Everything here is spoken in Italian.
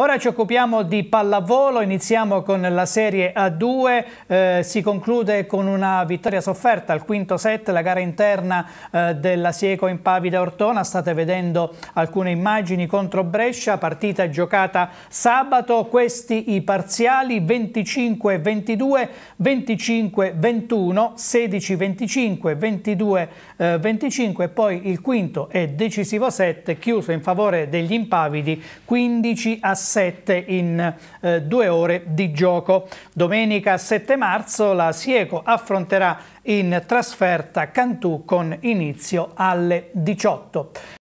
Ora ci occupiamo di pallavolo, iniziamo con la Serie A2, eh, si conclude con una vittoria sofferta al quinto set, la gara interna eh, della Sieco in Pavida Ortona, state vedendo alcune immagini contro Brescia, partita giocata sabato, questi i parziali 25-22, 25-21, 16-25, 22-25 e poi il quinto e decisivo set chiuso in favore degli impavidi 15 a 6. 7 in eh, due ore di gioco. Domenica 7 marzo la Sieco affronterà in trasferta Cantù con inizio alle 18.